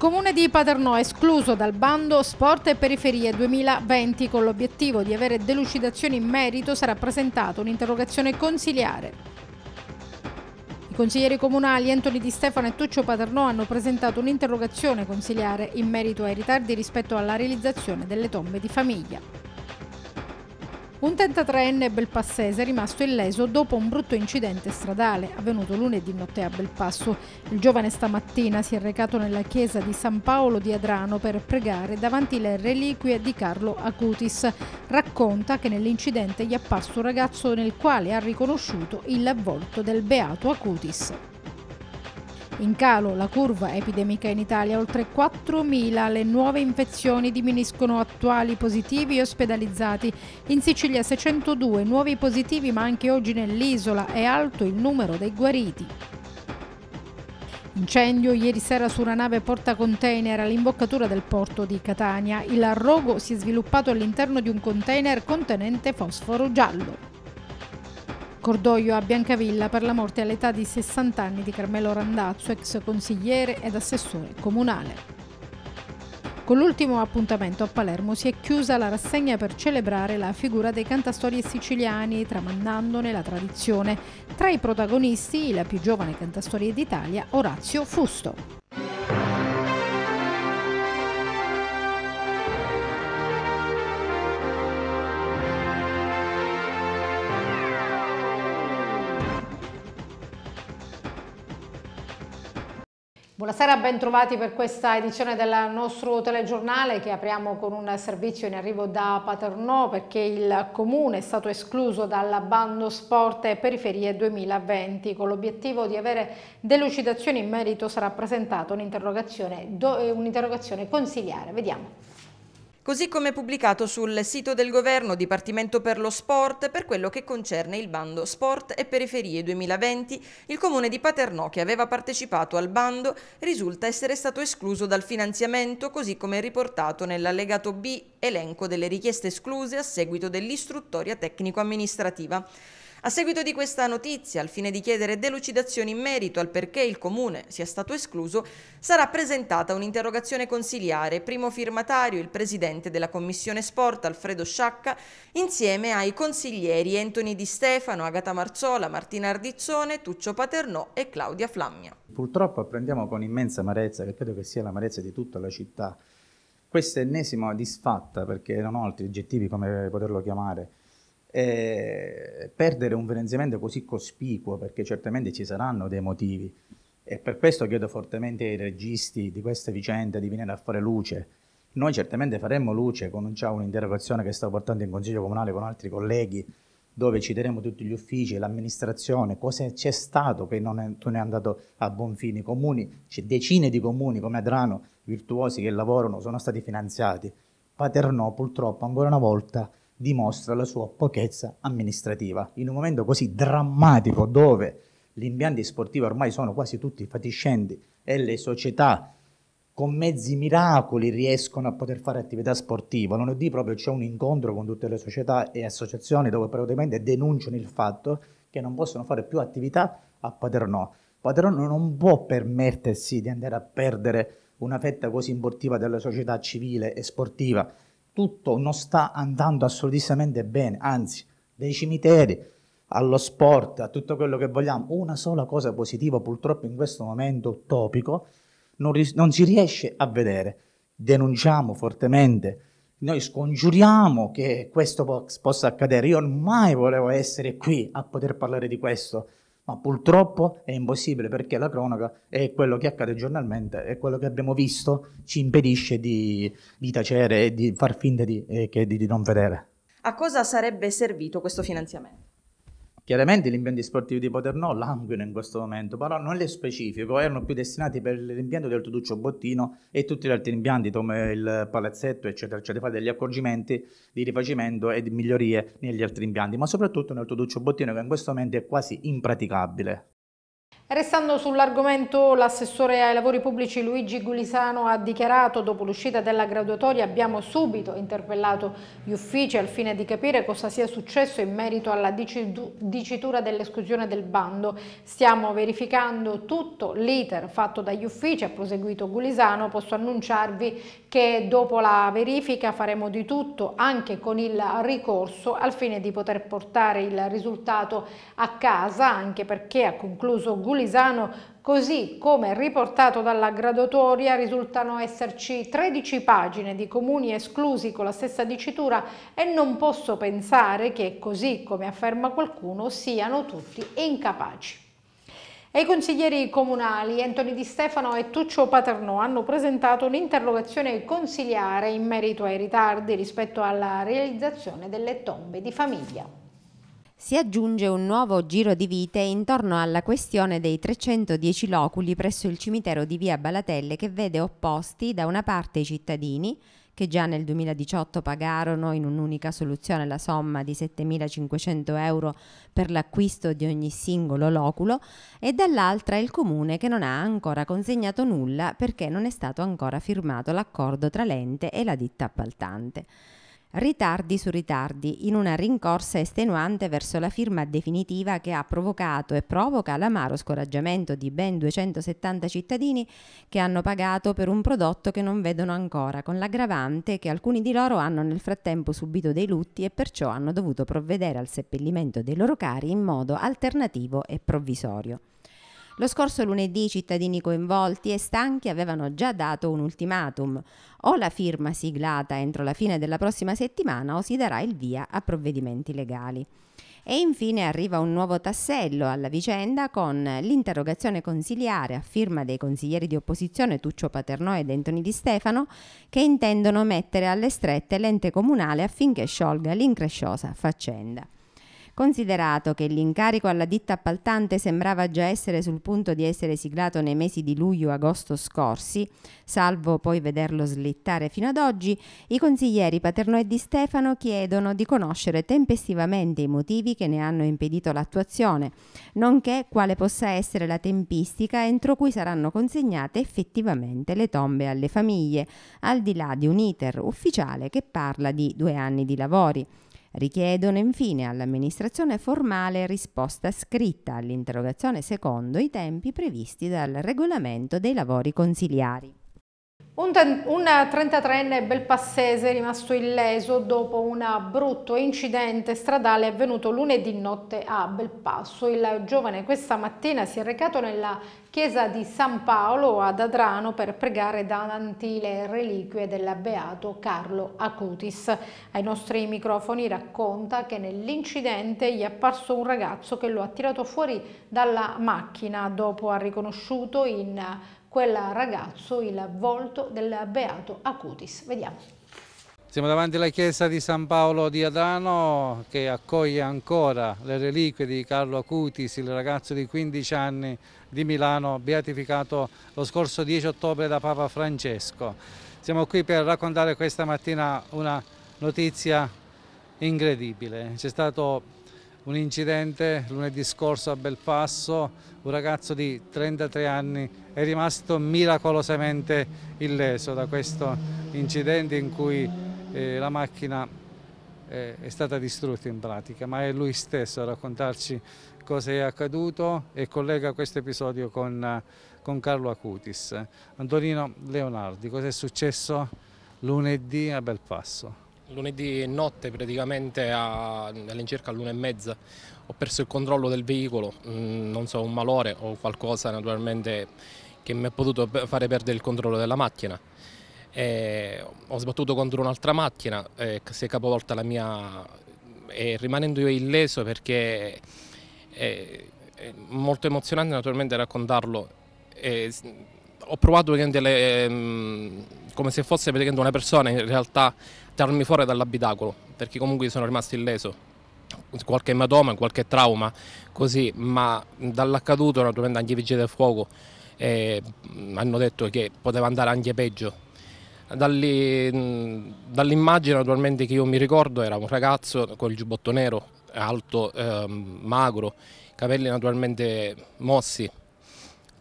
comune di Paternò è escluso dal bando Sport e Periferie 2020 con l'obiettivo di avere delucidazioni in merito sarà presentata un'interrogazione consiliare. I consiglieri comunali Antoni Di Stefano e Tuccio Paternò hanno presentato un'interrogazione consiliare in merito ai ritardi rispetto alla realizzazione delle tombe di famiglia. Un 33enne belpassese è rimasto illeso dopo un brutto incidente stradale avvenuto lunedì notte a Belpasso. Il giovane stamattina si è recato nella chiesa di San Paolo di Adrano per pregare davanti le reliquie di Carlo Acutis. Racconta che nell'incidente gli è apparso un ragazzo nel quale ha riconosciuto il volto del beato Acutis. In calo la curva epidemica in Italia, oltre 4.000 le nuove infezioni diminuiscono attuali positivi ospedalizzati. In Sicilia 602 nuovi positivi ma anche oggi nell'isola è alto il numero dei guariti. Incendio ieri sera su una nave porta container all'imboccatura del porto di Catania. Il rogo si è sviluppato all'interno di un container contenente fosforo giallo. Cordoglio a Biancavilla per la morte all'età di 60 anni di Carmelo Randazzo, ex consigliere ed assessore comunale. Con l'ultimo appuntamento a Palermo si è chiusa la rassegna per celebrare la figura dei cantastorie siciliani, tramandandone la tradizione. Tra i protagonisti, la più giovane cantastorie d'Italia, Orazio Fusto. Buonasera, ben trovati per questa edizione del nostro telegiornale che apriamo con un servizio in arrivo da Paternò perché il comune è stato escluso dal bando Sport Periferie 2020 con l'obiettivo di avere delucidazioni in merito sarà presentata un'interrogazione un consiliare. Vediamo così come pubblicato sul sito del Governo Dipartimento per lo Sport per quello che concerne il bando Sport e Periferie 2020, il Comune di Paternò che aveva partecipato al bando risulta essere stato escluso dal finanziamento così come riportato nell'allegato B elenco delle richieste escluse a seguito dell'istruttoria tecnico-amministrativa. A seguito di questa notizia, al fine di chiedere delucidazioni in merito al perché il Comune sia stato escluso, sarà presentata un'interrogazione consiliare, primo firmatario il Presidente della Commissione Sport Alfredo Sciacca, insieme ai consiglieri Anthony Di Stefano, Agata Marzola, Martina Ardizzone, Tuccio Paternò e Claudia Flammia. Purtroppo apprendiamo con immensa amarezza, che credo che sia l'amarezza di tutta la città, questa ennesima disfatta, perché non ho altri aggettivi come poterlo chiamare, eh, perdere un finanziamento così cospicuo, perché certamente ci saranno dei motivi, e per questo chiedo fortemente ai registi di questa vicenda di venire a fare luce. Noi certamente faremmo luce con già un'interrogazione che sto portando in Consiglio Comunale con altri colleghi, dove citeremo tutti gli uffici, l'amministrazione, cosa c'è stato che non è, non è andato a buon fine. Comuni, c'è decine di comuni come Adrano, virtuosi che lavorano, sono stati finanziati. Paternò purtroppo ancora una volta dimostra la sua pochezza amministrativa. In un momento così drammatico dove gli impianti sportivi ormai sono quasi tutti fatiscenti e le società con mezzi miracoli riescono a poter fare attività sportiva. Lunedì proprio c'è un incontro con tutte le società e associazioni dove praticamente denunciano il fatto che non possono fare più attività a Paternò. Paternò non può permettersi di andare a perdere una fetta così importante della società civile e sportiva tutto non sta andando assolutamente bene, anzi, dai cimiteri allo sport, a tutto quello che vogliamo, una sola cosa positiva purtroppo in questo momento utopico non, ri- non si riesce a vedere. Denunciamo fortemente, noi scongiuriamo che questo po- possa accadere. Io ormai volevo essere qui a poter parlare di questo, ma purtroppo è impossibile perché la cronaca è quello che accade giornalmente e quello che abbiamo visto ci impedisce di, di tacere e di far finta di, eh, di, di non vedere. A cosa sarebbe servito questo finanziamento? Chiaramente l'impianto sportivo di Paternò languono in questo momento, però non le specifico, erano più destinati per l'impianto del Tuduccio Bottino e tutti gli altri impianti come il palazzetto, eccetera, eccetera, fare degli accorgimenti di rifacimento e di migliorie negli altri impianti, ma soprattutto nel Tuduccio Bottino che in questo momento è quasi impraticabile. Restando sull'argomento, l'assessore ai lavori pubblici Luigi Gulisano ha dichiarato dopo l'uscita della graduatoria abbiamo subito interpellato gli uffici al fine di capire cosa sia successo in merito alla dicitura dell'esclusione del bando. Stiamo verificando tutto l'iter fatto dagli uffici, ha proseguito Gulisano, posso annunciarvi che dopo la verifica faremo di tutto anche con il ricorso al fine di poter portare il risultato a casa anche perché ha concluso Gulisano Lisano Così come riportato dalla gradatoria, risultano esserci 13 pagine di comuni esclusi con la stessa dicitura e non posso pensare che, così come afferma qualcuno, siano tutti incapaci. E i consiglieri comunali Antoni Di Stefano e Tuccio Paternò hanno presentato un'interrogazione consiliare in merito ai ritardi rispetto alla realizzazione delle tombe di famiglia si aggiunge un nuovo giro di vite intorno alla questione dei 310 loculi presso il cimitero di via Balatelle che vede opposti da una parte i cittadini, che già nel 2018 pagarono in un'unica soluzione la somma di 7.500 euro per l'acquisto di ogni singolo loculo, e dall'altra il comune che non ha ancora consegnato nulla perché non è stato ancora firmato l'accordo tra l'ente e la ditta appaltante. Ritardi su ritardi, in una rincorsa estenuante verso la firma definitiva che ha provocato e provoca l'amaro scoraggiamento di ben 270 cittadini che hanno pagato per un prodotto che non vedono ancora, con l'aggravante che alcuni di loro hanno nel frattempo subito dei lutti e perciò hanno dovuto provvedere al seppellimento dei loro cari in modo alternativo e provvisorio. Lo scorso lunedì i cittadini coinvolti e stanchi avevano già dato un ultimatum. O la firma siglata entro la fine della prossima settimana o si darà il via a provvedimenti legali. E infine arriva un nuovo tassello alla vicenda con l'interrogazione consiliare a firma dei consiglieri di opposizione Tuccio Paternò ed Antoni Di Stefano che intendono mettere alle strette l'ente comunale affinché sciolga l'incresciosa faccenda. Considerato che l'incarico alla ditta appaltante sembrava già essere sul punto di essere siglato nei mesi di luglio-agosto scorsi, salvo poi vederlo slittare fino ad oggi, i consiglieri Paterno e Di Stefano chiedono di conoscere tempestivamente i motivi che ne hanno impedito l'attuazione, nonché quale possa essere la tempistica entro cui saranno consegnate effettivamente le tombe alle famiglie, al di là di un iter ufficiale che parla di due anni di lavori. Richiedono infine all'amministrazione formale risposta scritta all'interrogazione secondo i tempi previsti dal regolamento dei lavori consiliari. Un, 33enne belpassese rimasto illeso dopo un brutto incidente stradale avvenuto lunedì notte a Belpasso. Il giovane questa mattina si è recato nella chiesa di San Paolo ad Adrano per pregare davanti le reliquie del beato Carlo Acutis. Ai nostri microfoni racconta che nell'incidente gli è apparso un ragazzo che lo ha tirato fuori dalla macchina dopo ha riconosciuto in quel ragazzo, il volto del Beato Acutis. Vediamo. Siamo davanti alla chiesa di San Paolo di Adano che accoglie ancora le reliquie di Carlo Acutis, il ragazzo di 15 anni di Milano beatificato lo scorso 10 ottobre da Papa Francesco. Siamo qui per raccontare questa mattina una notizia incredibile. C'è stato un incidente lunedì scorso a Belpasso, un ragazzo di 33 anni è rimasto miracolosamente illeso da questo incidente in cui eh, la macchina eh, è stata distrutta in pratica, ma è lui stesso a raccontarci cosa è accaduto e collega questo episodio con, con Carlo Acutis. Antonino Leonardi, cosa è successo lunedì a Belpasso? Lunedì notte praticamente all'incirca all'una e mezza ho perso il controllo del veicolo, mm, non so, un malore o qualcosa naturalmente che mi ha potuto fare perdere il controllo della macchina. E ho sbattuto contro un'altra macchina, si è capovolta la mia e rimanendo io illeso perché è, molto emozionante naturalmente raccontarlo. E ho provato le, ehm, come se fosse una persona in realtà tirarmi fuori dall'abitacolo, perché comunque sono rimasto illeso qualche ematoma, qualche trauma, così, ma dall'accaduto naturalmente anche i vigili del fuoco eh, hanno detto che poteva andare anche peggio. Dall'immagine naturalmente che io mi ricordo era un ragazzo con il giubbotto nero, alto, eh, magro, capelli naturalmente mossi,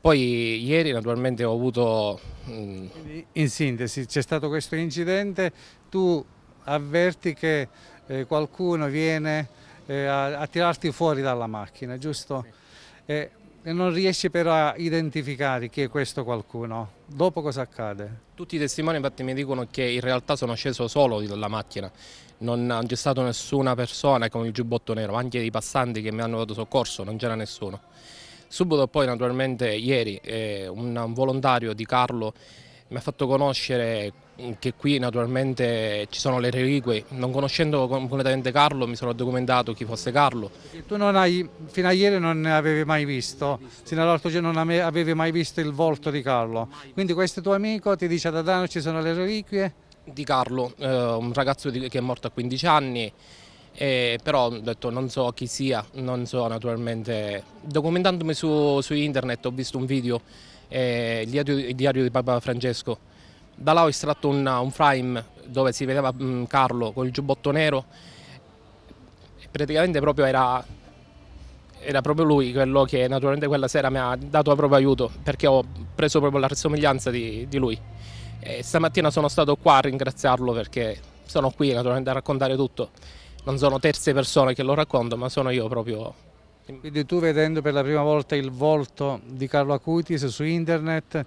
poi ieri naturalmente ho avuto... Mm, Quindi, in sintesi c'è stato questo incidente, tu avverti che eh, qualcuno viene eh, a, a, tirarti fuori dalla macchina, giusto? Sì. E, non riesci però a identificare chi è questo qualcuno. Dopo cosa accade? Tutti i testimoni infatti mi dicono che in realtà sono sceso solo dalla macchina, non c'è stata nessuna persona con il giubbotto nero, anche i passanti che mi hanno dato soccorso, non c'era nessuno. Subito poi naturalmente ieri eh, un volontario di Carlo mi ha fatto conoscere che qui naturalmente ci sono le reliquie, non conoscendo completamente Carlo mi sono documentato chi fosse Carlo. Tu hai, fino a ieri non ne avevi mai visto, fino all'altro giorno non avevi mai visto il volto di Carlo, quindi questo tuo amico ti dice ad Adano ci sono le reliquie? Di Carlo, eh, un ragazzo che è morto a 15 anni, e eh, però ho detto non so chi sia, non so naturalmente. Documentandomi su, su internet ho visto un video, eh, il, diario, il, diario, di Papa Francesco. Da là ho estratto un, un frame dove si vedeva mh, mm, Carlo con il giubbotto nero. Praticamente proprio era, era proprio lui quello che naturalmente quella sera mi ha dato proprio aiuto perché ho preso proprio la rassomiglianza di, di lui. E stamattina sono stato qua a ringraziarlo perché sono qui naturalmente a raccontare tutto non sono terze persone che lo racconto, ma sono io proprio. Quindi tu vedendo per la prima volta il volto di Carlo Acutis su internet,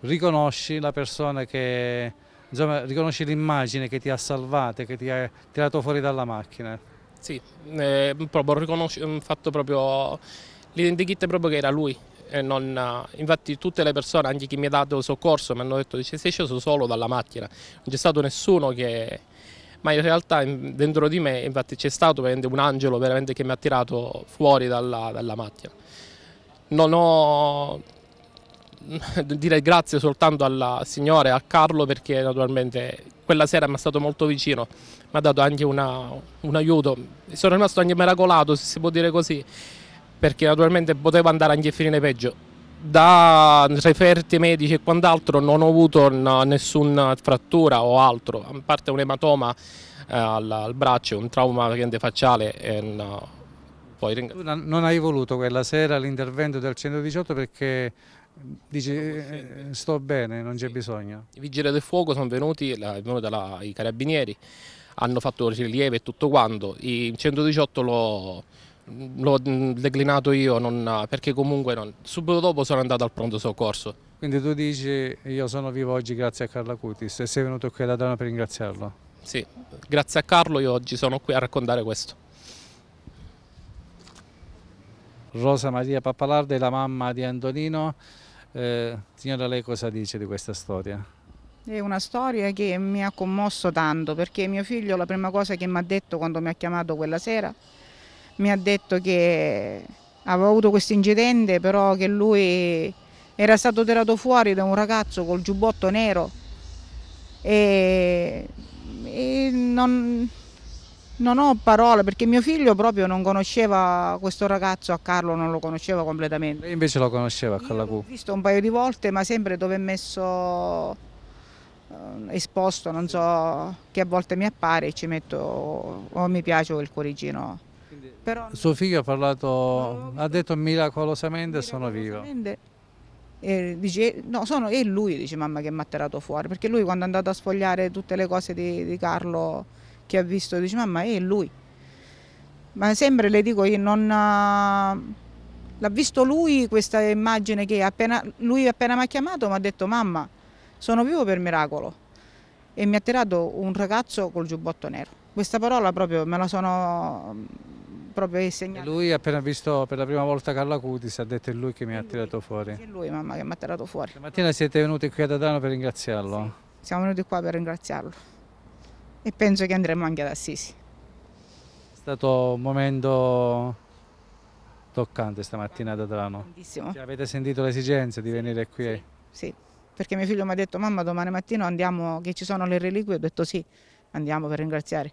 riconosci la persona che, insomma, riconosci l'immagine che ti ha salvato, che ti ha tirato fuori dalla macchina. Sì, eh, proprio fatto proprio l'identikit è proprio che era lui. Non, eh, infatti tutte le persone, anche chi mi ha dato soccorso, mi hanno detto che sei sceso solo dalla macchina, non c'è stato nessuno che ma in realtà dentro di me infatti c'è stato un angelo veramente che mi ha tirato fuori dalla, dalla macchina. Non ho direi grazie soltanto al Signore, a Carlo perché naturalmente quella sera mi è stato molto vicino, mi ha dato anche una, un aiuto, sono rimasto anche miracolato se si può dire così, perché naturalmente potevo andare anche a finire peggio da referti medici e quant'altro non ho avuto nessuna frattura o altro, a parte un ematoma eh, al, al, braccio, un trauma facciale. E, no, poi... Tu non hai voluto quella sera l'intervento del 118 perché Dici, eh, sto bene, non c'è bisogno. I vigili del fuoco sono venuti, la, venuti la, i carabinieri, hanno fatto rilievi e tutto quanto. Il 118 lo, l'ho mm, declinato io non, ah, perché comunque non. subito dopo sono andato al pronto soccorso. Quindi tu dici io sono vivo oggi grazie a Carla Cutis e sei venuto qui alla donna per ringraziarlo? Sì, grazie a Carlo io oggi sono qui a raccontare questo. Rosa Maria Pappalarda è la mamma di Antonino. Eh, signora, lei cosa dice di questa storia? È una storia che mi ha commosso tanto perché mio figlio la prima cosa che mi ha detto quando mi ha chiamato quella sera mi ha detto che aveva avuto questo incidente, però che lui era stato tirato fuori da un ragazzo col giubbotto nero e, e non, non, ho parole perché mio figlio proprio non conosceva questo ragazzo a Carlo, non lo conosceva completamente. E invece lo conosceva a Callacù? L'ho visto un paio di volte ma sempre dove è messo eh, esposto, non so, che a volte mi appare e ci metto o mi piace o il cuoricino però... Suo figlio ha parlato, ha detto miracolosamente, miracolosamente sono vivo. E eh, dice, no, sono, e lui dice mamma che mi ha tirato fuori, perché lui quando è andato a sfogliare tutte le cose di, di Carlo che ha visto, dice mamma è lui. Ma sempre le dico che non... Eh, l'ha visto lui questa immagine che appena, lui appena mi ha chiamato mi ha detto mamma sono vivo per miracolo e mi ha tirato un ragazzo col giubbotto nero. Questa parola proprio me la sono proprio i segnali. Lui appena visto per la prima volta Carla Cutis ha detto è lui che mi ha tirato fuori. È lui mamma che mi ha tirato fuori. Stamattina siete venuti qui ad Adano per ringraziarlo? Sì, siamo venuti qua per ringraziarlo e penso che andremo anche ad Assisi. È stato un momento toccante stamattina ad Adano. Tantissimo. Cioè, avete sentito l'esigenza di sì, venire qui? Sì, sì, perché mio figlio mi ha detto mamma domani mattina andiamo che ci sono le reliquie, ho detto sì, andiamo per ringraziare.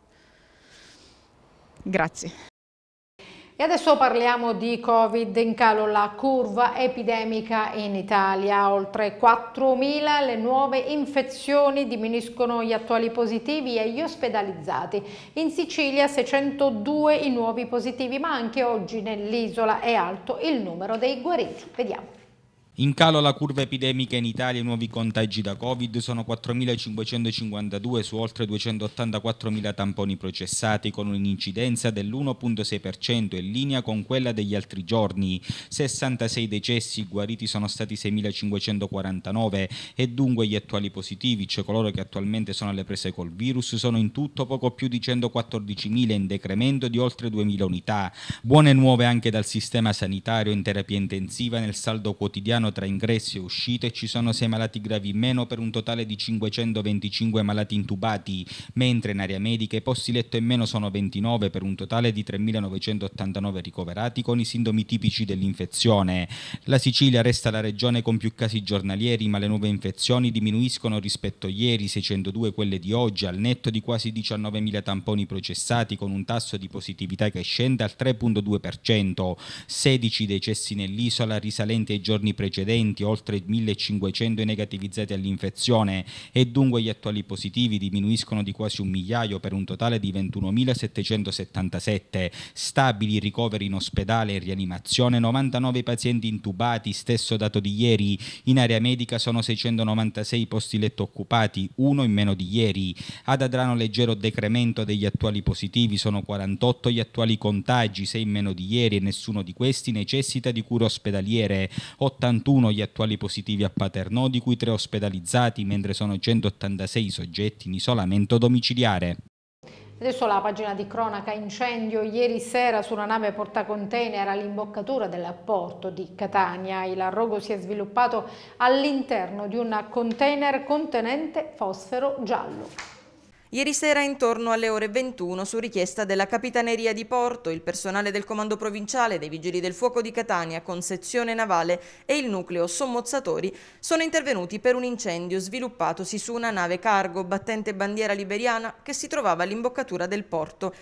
Grazie. E adesso parliamo di Covid in calo la curva epidemica in Italia. Oltre 4.000 le nuove infezioni diminuiscono gli attuali positivi e gli ospedalizzati. In Sicilia 602 i nuovi positivi, ma anche oggi nell'isola è alto il numero dei guariti. Vediamo. In calo la curva epidemica in Italia nuovi contagi da Covid sono 4.552 su oltre 284.000 tamponi processati con un'incidenza dell'1.6% in linea con quella degli altri giorni. 66 decessi guariti sono stati 6.549 e dunque gli attuali positivi, cioè coloro che attualmente sono alle prese col virus, sono in tutto poco più di 114.000 in decremento di oltre 2.000 unità. Buone nuove anche dal sistema sanitario in terapia intensiva nel saldo quotidiano Milano tra ingressi e uscite ci sono 6 malati gravi in meno per un totale di 525 malati intubati, mentre in area medica i posti letto in meno sono 29 per un totale di 3.989 ricoverati con i sintomi tipici dell'infezione. La Sicilia resta la regione con più casi giornalieri, ma le nuove infezioni diminuiscono rispetto a ieri, 602 quelle di oggi, al netto di quasi 19.000 tamponi processati con un tasso di positività che scende al 3.2%, 16 decessi nell'isola risalenti ai giorni precedenti precedenti, oltre 1500 i negativizzati all'infezione e dunque gli attuali positivi diminuiscono di quasi un migliaio per un totale di 21.777, stabili ricoveri in ospedale e rianimazione, 99 pazienti intubati, stesso dato di ieri, in area medica sono 696 posti letto occupati, uno in meno di ieri, ad Adrano leggero decremento degli attuali positivi, sono 48 gli attuali contagi, 6 in meno di ieri e nessuno di questi necessita di cure ospedaliere, 81 181 gli attuali positivi a Paternò, di cui 3 ospedalizzati, mentre sono 186 i soggetti in isolamento domiciliare. Adesso la pagina di cronaca incendio ieri sera su una nave portacontainer all'imboccatura del porto di Catania. Il rogo si è sviluppato all'interno di un container contenente fosforo giallo. Ieri sera intorno alle ore 21, su richiesta della Capitaneria di Porto, il personale del Comando Provinciale dei Vigili del Fuoco di Catania con sezione navale e il nucleo sommozzatori sono intervenuti per un incendio sviluppatosi su una nave cargo battente bandiera liberiana che si trovava all'imboccatura del porto.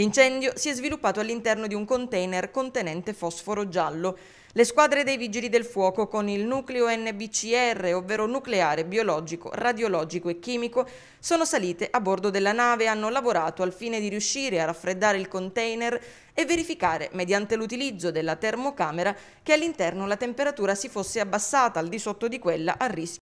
L'incendio si è sviluppato all'interno di un container contenente fosforo giallo. Le squadre dei Vigili del Fuoco con il nucleo NBCR, ovvero nucleare, biologico, radiologico e chimico, sono salite a bordo della nave e hanno lavorato al fine di riuscire a raffreddare il container e verificare, mediante l'utilizzo della termocamera, che all'interno la temperatura si fosse abbassata al di sotto di quella a rischio.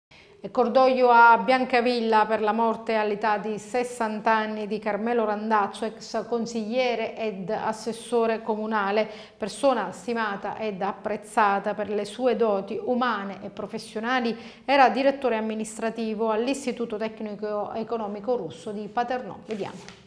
Cordoglio a Biancavilla per la morte all'età di 60 anni di Carmelo Randazzo, ex consigliere ed assessore comunale, persona stimata ed apprezzata per le sue doti umane e professionali, era direttore amministrativo all'Istituto Tecnico Economico Russo di Paternò. Vediamo.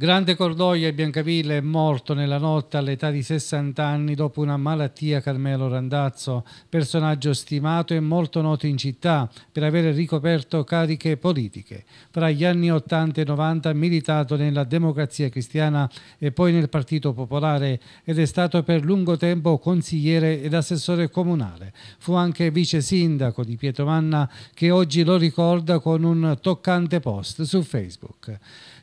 Grande Cordoglio e Biancavilla è morto nella notte all'età di 60 anni dopo una malattia Carmelo Randazzo, personaggio stimato e molto noto in città per aver ricoperto cariche politiche. Fra gli anni 80 e 90 ha militato nella Democrazia Cristiana e poi nel Partito Popolare ed è stato per lungo tempo consigliere ed assessore comunale. Fu anche vice sindaco di Pietro Manna che oggi lo ricorda con un toccante post su Facebook.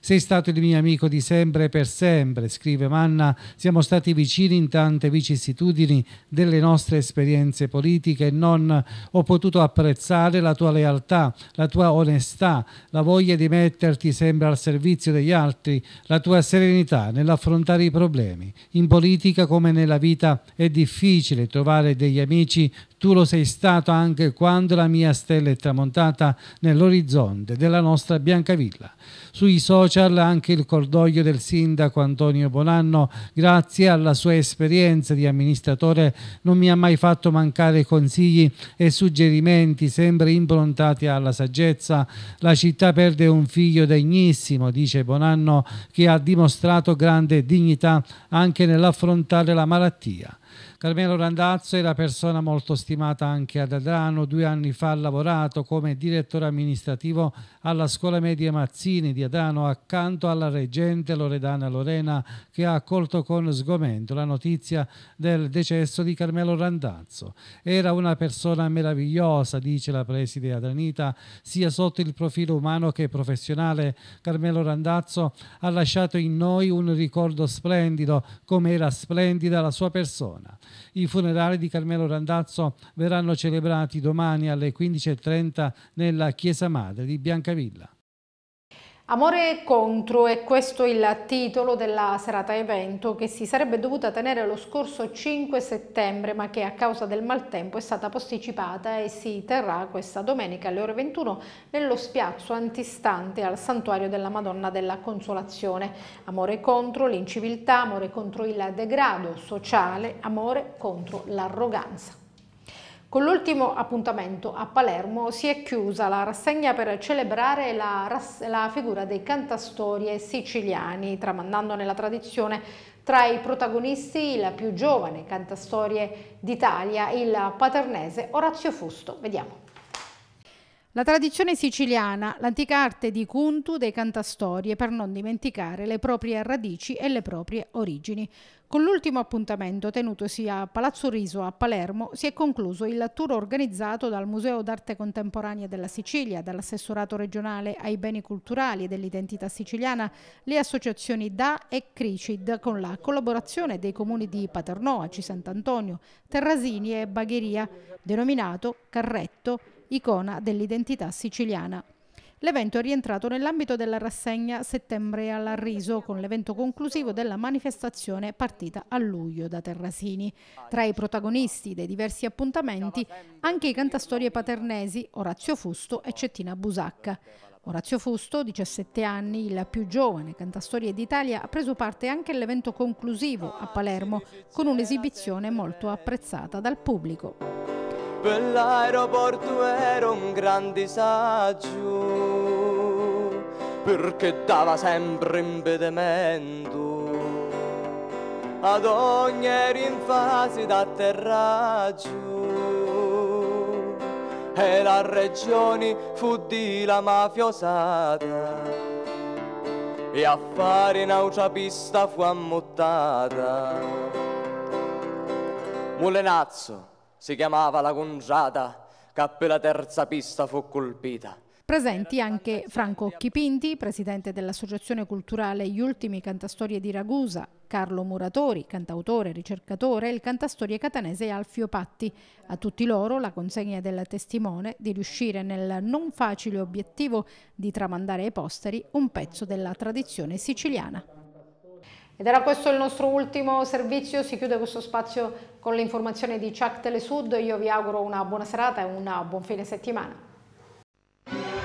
Sei stato il mio amico di sempre e per sempre, scrive Manna, siamo stati vicini in tante vicissitudini delle nostre esperienze politiche e non ho potuto apprezzare la tua lealtà, la tua onestà, la voglia di metterti sempre al servizio degli altri, la tua serenità nell'affrontare i problemi. In politica come nella vita è difficile trovare degli amici tu lo sei stato anche quando la mia stella è tramontata nell'orizzonte della nostra Biancavilla sui social anche il cordoglio del sindaco Antonio Bonanno, grazie alla sua esperienza di amministratore non mi ha mai fatto mancare consigli e suggerimenti sempre improntati alla saggezza. La città perde un figlio degnissimo, dice Bonanno, che ha dimostrato grande dignità anche nell'affrontare la malattia. Carmelo Randazzo è una persona molto stimata anche ad Adrano. Due anni fa ha lavorato come direttore amministrativo alla scuola media Mazzini di Adrano accanto alla reggente Loredana Lorena che ha accolto con sgomento la notizia del decesso di Carmelo Randazzo. Era una persona meravigliosa, dice la preside adranita, sia sotto il profilo umano che professionale. Carmelo Randazzo ha lasciato in noi un ricordo splendido, come era splendida la sua persona. I funerali di Carmelo Randazzo verranno celebrati domani alle 15.30 nella Chiesa Madre di Biancavilla. Amore contro è questo il titolo della serata evento che si sarebbe dovuta tenere lo scorso 5 settembre ma che a causa del maltempo è stata posticipata e si terrà questa domenica alle ore 21 nello spiazzo antistante al santuario della Madonna della Consolazione. Amore contro l'inciviltà, amore contro il degrado sociale, amore contro l'arroganza. Con l'ultimo appuntamento a Palermo si è chiusa la rassegna per celebrare la, la figura dei cantastorie siciliani, tramandando nella tradizione tra i protagonisti il più giovane cantastorie d'Italia, il paternese Orazio Fusto. Vediamo. La tradizione siciliana, l'antica arte di Cuntu dei cantastorie per non dimenticare le proprie radici e le proprie origini. Con l'ultimo appuntamento tenutosi a Palazzo Riso a Palermo si è concluso il tour organizzato dal Museo d'Arte Contemporanea della Sicilia, dall'assessorato regionale ai beni culturali e dell'identità siciliana, le associazioni DA e CRICID con la collaborazione dei comuni di Paternoa, Cisant'Antonio, Terrasini e Bagheria, denominato Carretto, icona dell'identità siciliana. L'evento è rientrato nell'ambito della rassegna Settembre alla Riso, con l'evento conclusivo della manifestazione partita a luglio da Terrasini. Tra i protagonisti dei diversi appuntamenti anche i cantastorie paternesi Orazio Fusto e Cettina Busacca. Orazio Fusto, 17 anni, il più giovane cantastorie d'Italia, ha preso parte anche all'evento conclusivo a Palermo con un'esibizione molto apprezzata dal pubblico. Quell'aeroporto era un gran disagio perché dava sempre impedimento ad ogni rinfasi d'atterraggio e la regione fu di la mafiosata e a fare un'altra pista fu ammottata Mulenazzo si chiamava la congiata che appena la terza pista fu colpita Presenti anche Franco Occhipinti, presidente dell'associazione culturale Gli Ultimi Cantastorie di Ragusa, Carlo Muratori, cantautore, e ricercatore, e il cantastorie catanese Alfio Patti. A tutti loro la consegna del testimone di riuscire nel non facile obiettivo di tramandare ai posteri un pezzo della tradizione siciliana. Ed era questo il nostro ultimo servizio, si chiude questo spazio con le informazioni di Chuck Telesud, io vi auguro una buona serata e un buon fine settimana. Thank you.